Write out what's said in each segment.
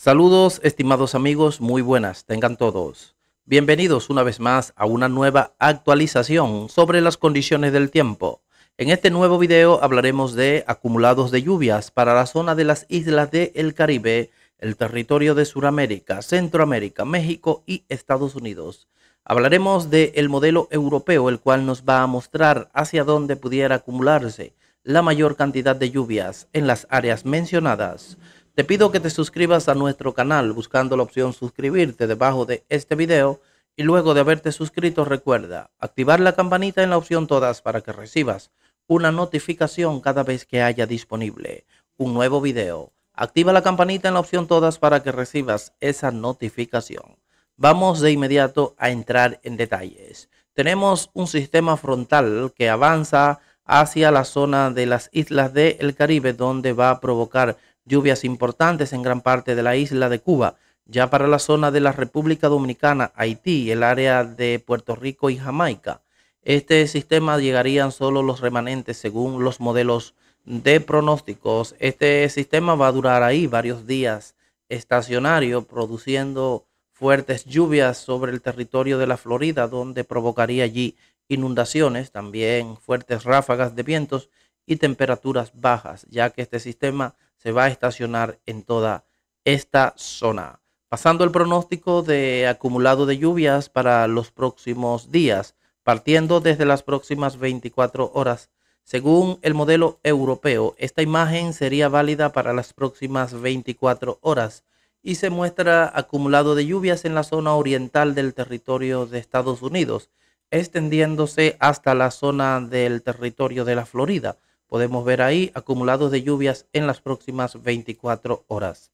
Saludos, estimados amigos, muy buenas, tengan todos. Bienvenidos una vez más a una nueva actualización sobre las condiciones del tiempo. En este nuevo video hablaremos de acumulados de lluvias para la zona de las islas del Caribe, el territorio de Sudamérica, Centroamérica, México y Estados Unidos. Hablaremos del el modelo europeo, el cual nos va a mostrar hacia dónde pudiera acumularse la mayor cantidad de lluvias en las áreas mencionadas. Te pido que te suscribas a nuestro canal buscando la opción suscribirte debajo de este video y luego de haberte suscrito recuerda activar la campanita en la opción todas para que recibas una notificación cada vez que haya disponible un nuevo video. Activa la campanita en la opción todas para que recibas esa notificación. Vamos de inmediato a entrar en detalles. Tenemos un sistema frontal que avanza hacia la zona de las islas del Caribe donde va a provocar lluvias importantes en gran parte de la isla de Cuba. Ya para la zona de la República Dominicana, Haití, el área de Puerto Rico y Jamaica, este sistema llegarían solo los remanentes según los modelos de pronósticos. Este sistema va a durar ahí varios días estacionario, produciendo fuertes lluvias sobre el territorio de la Florida, donde provocaría allí inundaciones, también fuertes ráfagas de vientos y temperaturas bajas, ya que este sistema se va a estacionar en toda esta zona. Pasando el pronóstico de acumulado de lluvias para los próximos días, partiendo desde las próximas 24 horas. Según el modelo europeo, esta imagen sería válida para las próximas 24 horas y se muestra acumulado de lluvias en la zona oriental del territorio de Estados Unidos, extendiéndose hasta la zona del territorio de la Florida, Podemos ver ahí acumulados de lluvias en las próximas 24 horas.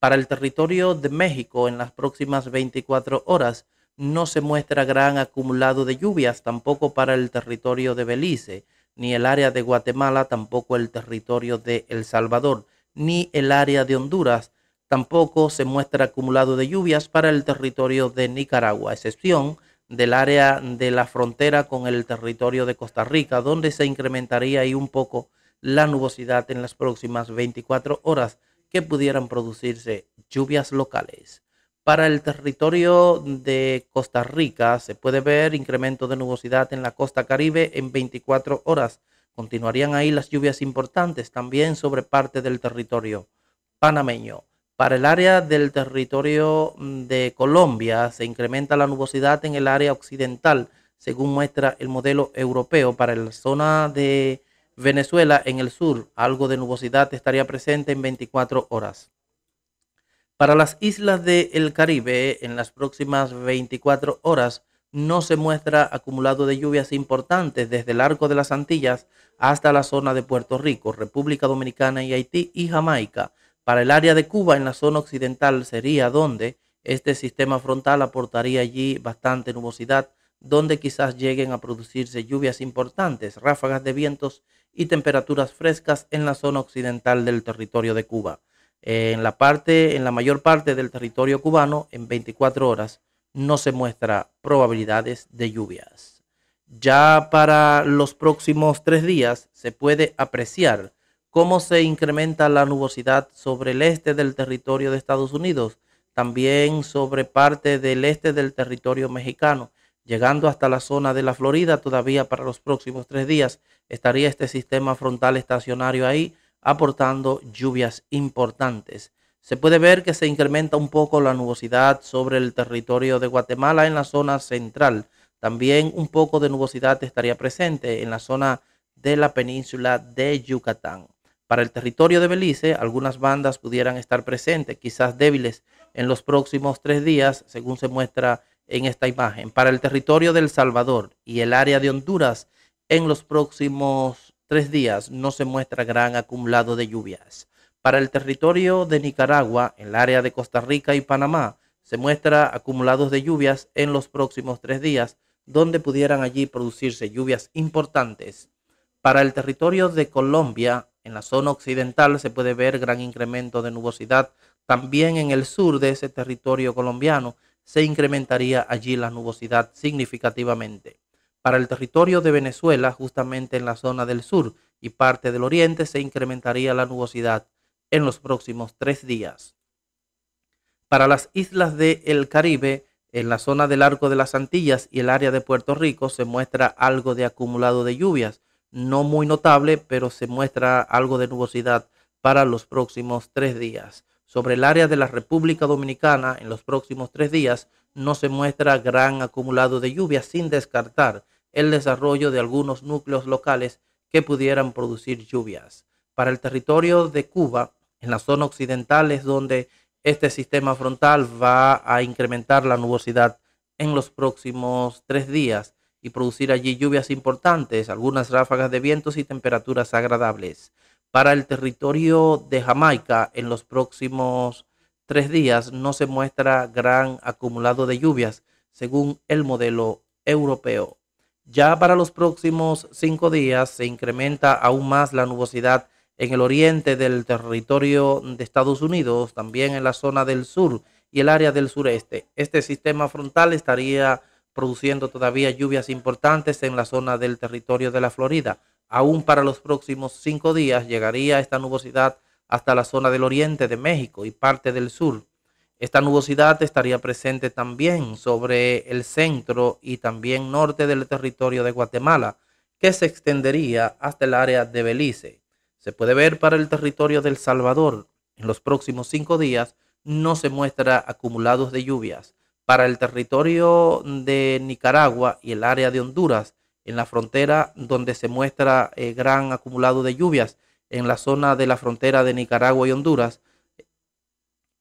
Para el territorio de México, en las próximas 24 horas no se muestra gran acumulado de lluvias, tampoco para el territorio de Belice, ni el área de Guatemala, tampoco el territorio de El Salvador, ni el área de Honduras. Tampoco se muestra acumulado de lluvias para el territorio de Nicaragua, excepción del área de la frontera con el territorio de Costa Rica, donde se incrementaría ahí un poco la nubosidad en las próximas 24 horas que pudieran producirse lluvias locales. Para el territorio de Costa Rica se puede ver incremento de nubosidad en la costa caribe en 24 horas. Continuarían ahí las lluvias importantes también sobre parte del territorio panameño. Para el área del territorio mm, de Colombia se incrementa la nubosidad en el área occidental, según muestra el modelo europeo. Para la zona de Venezuela en el sur, algo de nubosidad estaría presente en 24 horas. Para las islas del Caribe, en las próximas 24 horas no se muestra acumulado de lluvias importantes desde el arco de las Antillas hasta la zona de Puerto Rico, República Dominicana y Haití y Jamaica. Para el área de Cuba en la zona occidental sería donde este sistema frontal aportaría allí bastante nubosidad, donde quizás lleguen a producirse lluvias importantes, ráfagas de vientos y temperaturas frescas en la zona occidental del territorio de Cuba. En la parte, en la mayor parte del territorio cubano, en 24 horas, no se muestra probabilidades de lluvias. Ya para los próximos tres días se puede apreciar cómo se incrementa la nubosidad sobre el este del territorio de Estados Unidos, también sobre parte del este del territorio mexicano, llegando hasta la zona de la Florida todavía para los próximos tres días. Estaría este sistema frontal estacionario ahí aportando lluvias importantes. Se puede ver que se incrementa un poco la nubosidad sobre el territorio de Guatemala en la zona central. También un poco de nubosidad estaría presente en la zona de la península de Yucatán. Para el territorio de Belice, algunas bandas pudieran estar presentes, quizás débiles, en los próximos tres días, según se muestra en esta imagen. Para el territorio del Salvador y el área de Honduras, en los próximos tres días no se muestra gran acumulado de lluvias. Para el territorio de Nicaragua, el área de Costa Rica y Panamá, se muestra acumulados de lluvias en los próximos tres días, donde pudieran allí producirse lluvias importantes. Para el territorio de Colombia, en la zona occidental se puede ver gran incremento de nubosidad. También en el sur de ese territorio colombiano se incrementaría allí la nubosidad significativamente. Para el territorio de Venezuela, justamente en la zona del sur y parte del oriente, se incrementaría la nubosidad en los próximos tres días. Para las islas del Caribe, en la zona del Arco de las Antillas y el área de Puerto Rico, se muestra algo de acumulado de lluvias no muy notable, pero se muestra algo de nubosidad para los próximos tres días. Sobre el área de la República Dominicana, en los próximos tres días no se muestra gran acumulado de lluvia, sin descartar el desarrollo de algunos núcleos locales que pudieran producir lluvias. Para el territorio de Cuba, en la zona occidental es donde este sistema frontal va a incrementar la nubosidad en los próximos tres días y producir allí lluvias importantes, algunas ráfagas de vientos y temperaturas agradables. Para el territorio de Jamaica, en los próximos tres días no se muestra gran acumulado de lluvias, según el modelo europeo. Ya para los próximos cinco días se incrementa aún más la nubosidad en el oriente del territorio de Estados Unidos, también en la zona del sur y el área del sureste. Este sistema frontal estaría produciendo todavía lluvias importantes en la zona del territorio de la Florida. Aún para los próximos cinco días llegaría esta nubosidad hasta la zona del oriente de México y parte del sur. Esta nubosidad estaría presente también sobre el centro y también norte del territorio de Guatemala, que se extendería hasta el área de Belice. Se puede ver para el territorio del Salvador. En los próximos cinco días no se muestra acumulados de lluvias para el territorio de Nicaragua y el área de Honduras, en la frontera donde se muestra eh, gran acumulado de lluvias en la zona de la frontera de Nicaragua y Honduras.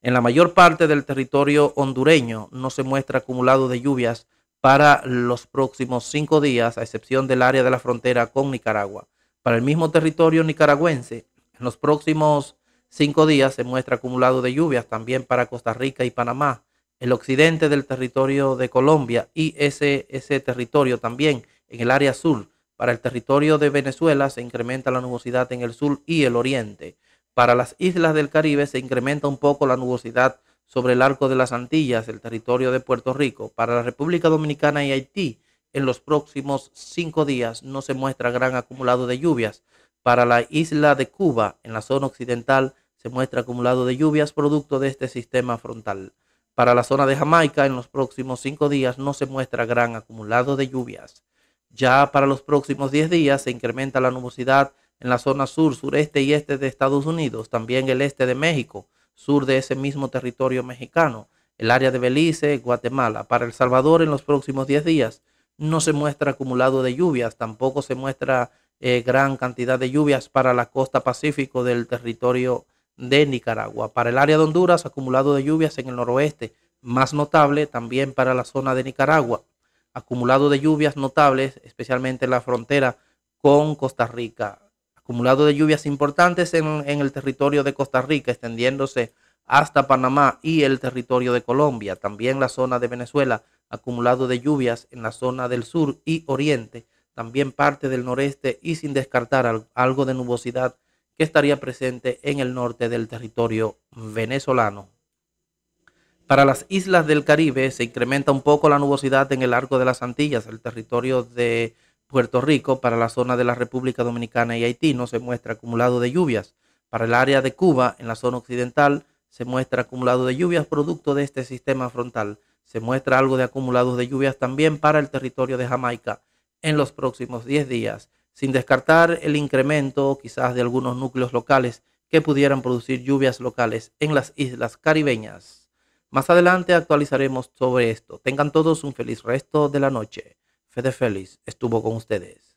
En la mayor parte del territorio hondureño no se muestra acumulado de lluvias para los próximos cinco días, a excepción del área de la frontera con Nicaragua. Para el mismo territorio nicaragüense, en los próximos cinco días se muestra acumulado de lluvias también para Costa Rica y Panamá el occidente del territorio de Colombia y ese, ese territorio también en el área sur. Para el territorio de Venezuela se incrementa la nubosidad en el sur y el oriente. Para las islas del Caribe se incrementa un poco la nubosidad sobre el arco de las Antillas, el territorio de Puerto Rico. Para la República Dominicana y Haití, en los próximos cinco días no se muestra gran acumulado de lluvias. Para la isla de Cuba, en la zona occidental, se muestra acumulado de lluvias producto de este sistema frontal. Para la zona de Jamaica, en los próximos cinco días no se muestra gran acumulado de lluvias. Ya para los próximos diez días se incrementa la nubosidad en la zona sur, sureste y este de Estados Unidos, también el este de México, sur de ese mismo territorio mexicano, el área de Belice, Guatemala. Para El Salvador, en los próximos diez días no se muestra acumulado de lluvias, tampoco se muestra eh, gran cantidad de lluvias para la costa pacífico del territorio de Nicaragua. Para el área de Honduras, acumulado de lluvias en el noroeste, más notable también para la zona de Nicaragua. Acumulado de lluvias notables, especialmente en la frontera con Costa Rica. Acumulado de lluvias importantes en, en el territorio de Costa Rica, extendiéndose hasta Panamá y el territorio de Colombia. También la zona de Venezuela, acumulado de lluvias en la zona del sur y oriente. También parte del noreste y sin descartar algo de nubosidad estaría presente en el norte del territorio venezolano. Para las islas del Caribe se incrementa un poco la nubosidad en el arco de las Antillas, el territorio de Puerto Rico, para la zona de la República Dominicana y Haití no se muestra acumulado de lluvias. Para el área de Cuba, en la zona occidental, se muestra acumulado de lluvias producto de este sistema frontal. Se muestra algo de acumulado de lluvias también para el territorio de Jamaica en los próximos 10 días sin descartar el incremento quizás de algunos núcleos locales que pudieran producir lluvias locales en las islas caribeñas. Más adelante actualizaremos sobre esto. Tengan todos un feliz resto de la noche. Fede Félix estuvo con ustedes.